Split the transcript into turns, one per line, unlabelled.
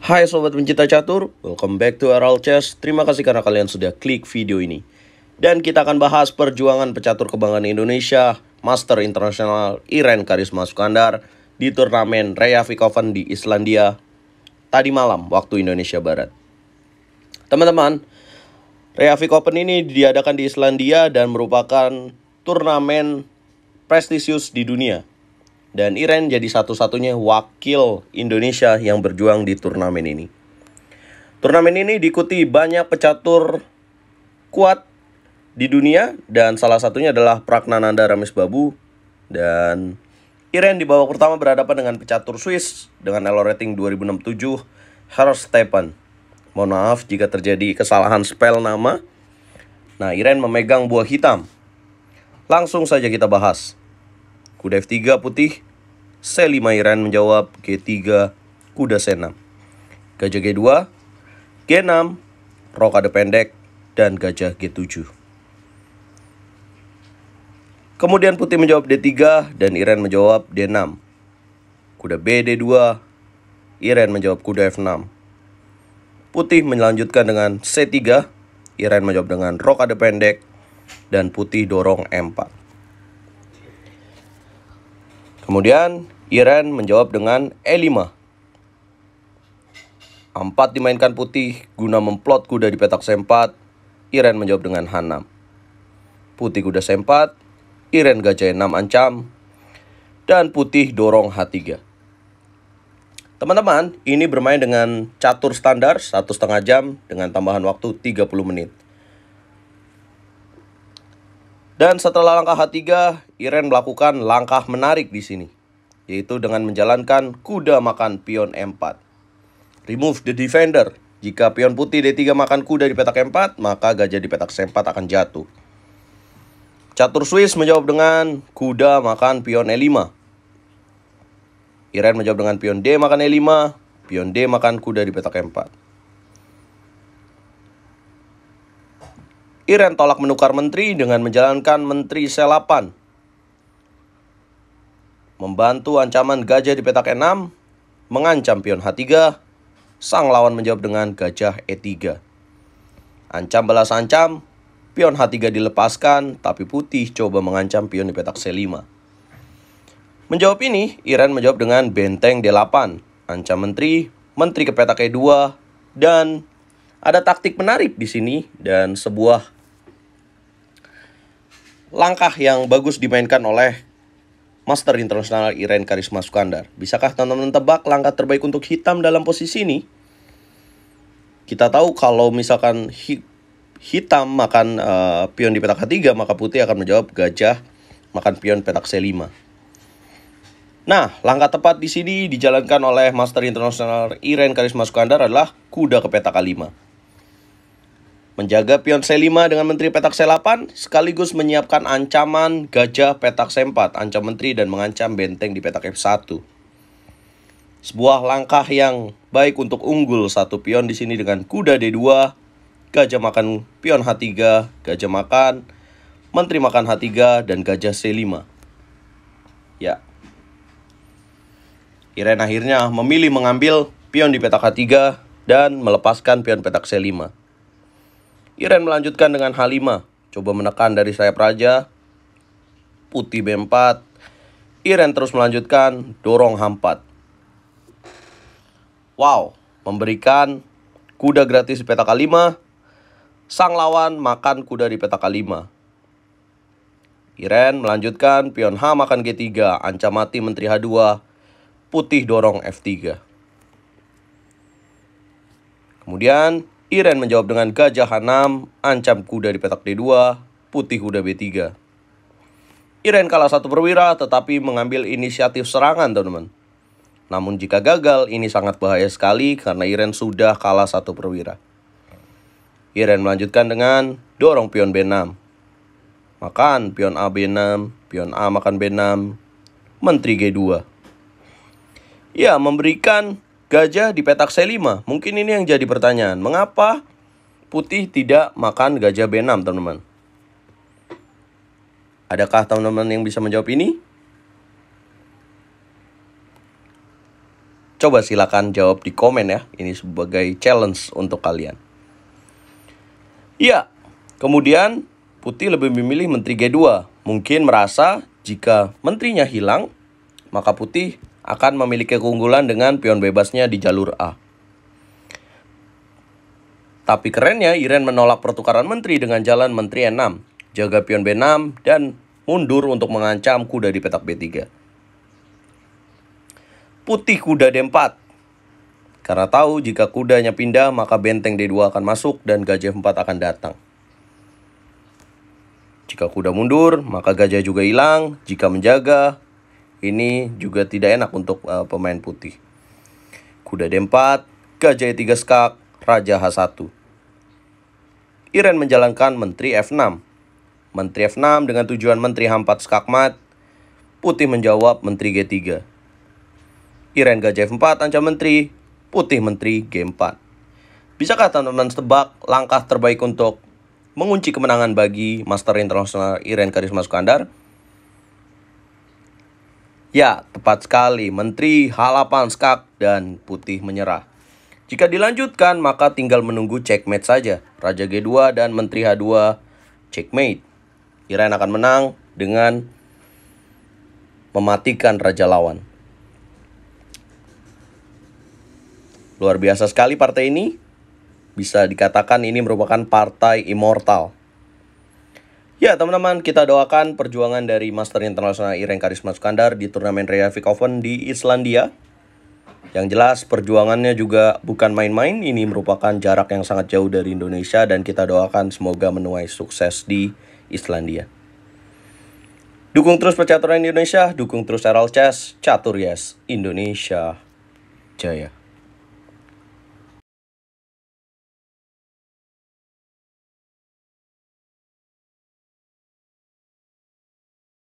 Hai Sobat Pencinta Catur, welcome back to RL Chess. Terima kasih karena kalian sudah klik video ini. Dan kita akan bahas perjuangan pecatur kebanggaan Indonesia, Master Internasional Iren Karisma Sukandar di turnamen Reykjavik Open di Islandia tadi malam waktu Indonesia Barat. Teman-teman, Reykjavik Open ini diadakan di Islandia dan merupakan turnamen prestisius di dunia dan Iren jadi satu-satunya wakil Indonesia yang berjuang di turnamen ini. Turnamen ini diikuti banyak pecatur kuat di dunia dan salah satunya adalah Pragnananda Ramis Babu dan Iren di babak pertama berhadapan dengan pecatur Swiss dengan elo rating 2067 Harold Stepan. Mohon maaf jika terjadi kesalahan spell nama. Nah, Iren memegang buah hitam. Langsung saja kita bahas. Kuda F3 putih, C5 Iran menjawab G3, kuda C6. Gajah G2, G6, rok ada pendek, dan gajah G7. Kemudian putih menjawab D3 dan Iran menjawab D6. Kuda B D2, Iran menjawab kuda F6. Putih melanjutkan dengan C3, Iran menjawab dengan rok ada pendek, dan putih dorong M4. Kemudian Iren menjawab dengan E5. A4 dimainkan putih guna memplot kuda di petak C4. Iren menjawab dengan H6. Putih kuda C4, Iren gajah E6 ancam, dan putih dorong H3. Teman-teman, ini bermain dengan catur standar satu setengah jam dengan tambahan waktu 30 menit. Dan setelah langkah H3, Iren melakukan langkah menarik di sini, yaitu dengan menjalankan kuda makan pion E4. Remove the defender. Jika pion putih D3 makan kuda di petak E4, maka gajah di petak C4 akan jatuh. Catur Swiss menjawab dengan kuda makan pion E5. Iren menjawab dengan pion D makan E5, pion D makan kuda di petak E4. Iran tolak menukar menteri dengan menjalankan menteri selapan. Membantu ancaman gajah di petak E6, mengancam pion H3, sang lawan menjawab dengan gajah E3. Ancam balas ancam, pion H3 dilepaskan, tapi putih coba mengancam pion di petak C5. Menjawab ini, Iran menjawab dengan benteng D8, ancam menteri, menteri ke petak E2, dan ada taktik menarik di sini dan sebuah langkah yang bagus dimainkan oleh Master Internasional Iren Karisma Sukandar. Bisakah teman-teman tebak langkah terbaik untuk hitam dalam posisi ini? Kita tahu kalau misalkan hi hitam makan uh, pion di petak ketiga, maka putih akan menjawab gajah makan pion petak C5. Nah, langkah tepat di sini dijalankan oleh Master Internasional Iren Karisma Sukandar adalah kuda ke petak A5. Menjaga pion C5 dengan Menteri Petak C8 sekaligus menyiapkan ancaman gajah petak C4, ancam menteri dan mengancam benteng di petak F1. Sebuah langkah yang baik untuk unggul satu pion di sini dengan kuda D2, gajah makan pion H3, gajah makan, menteri makan H3, dan gajah C5. Ya. Iren akhirnya memilih mengambil pion di petak H3 dan melepaskan pion petak C5. Iren melanjutkan dengan H5. Coba menekan dari sayap Raja. Putih B4. Iren terus melanjutkan dorong H4. Wow, memberikan kuda gratis di peta K5. Sang lawan makan kuda di peta K5. Iren melanjutkan pion H makan G3, ancam mati menteri H2, putih dorong F3. Kemudian Iren menjawab dengan gajah H6, ancam kuda di petak D2, putih kuda B3. Iren kalah satu perwira tetapi mengambil inisiatif serangan teman-teman. Namun jika gagal ini sangat bahaya sekali karena Iren sudah kalah satu perwira. Iren melanjutkan dengan dorong pion B6. Makan pion A B6, pion A makan B6, menteri G2. Ya, memberikan Gajah di petak C5. Mungkin ini yang jadi pertanyaan. Mengapa putih tidak makan gajah B6, teman-teman? Adakah teman-teman yang bisa menjawab ini? Coba silakan jawab di komen ya. Ini sebagai challenge untuk kalian. Iya. Kemudian Putih lebih memilih menteri G2. Mungkin merasa jika menterinya hilang, maka Putih akan memiliki keunggulan dengan pion bebasnya di jalur A. Tapi kerennya Iren menolak pertukaran menteri dengan jalan menteri E6, jaga pion B6, dan mundur untuk mengancam kuda di petak B3. Putih kuda D4, karena tahu jika kudanya pindah maka benteng D2 akan masuk dan gajah 4 akan datang. Jika kuda mundur, maka gajah juga hilang. Jika menjaga, ini juga tidak enak untuk uh, pemain putih. Kuda D4, Gajah E3 skak, Raja H1. Iren menjalankan Menteri F6. Menteri F6 dengan tujuan Menteri H4 skakmat. Putih menjawab Menteri G3. Iren Gajah F4 ancam Menteri, Putih Menteri G4. Bisakah teman-teman tebak langkah terbaik untuk mengunci kemenangan bagi Master Internasional Iren Karisma Sukandar? Ya, tepat sekali. Menteri Halapan skak dan Putih menyerah. Jika dilanjutkan, maka tinggal menunggu checkmate saja. Raja G2 dan Menteri H2 checkmate. Iran akan menang dengan mematikan raja lawan. Luar biasa sekali partai ini. Bisa dikatakan ini merupakan partai immortal. Ya teman-teman kita doakan perjuangan dari Master Internasional Ireng Karisma Skandar di turnamen Reykjavik Open di Islandia. Yang jelas perjuangannya juga bukan main-main, ini merupakan jarak yang sangat jauh dari Indonesia dan kita doakan semoga menuai sukses di Islandia. Dukung terus percaturan Indonesia, dukung terus Eral Chess, catur yes, Indonesia jaya.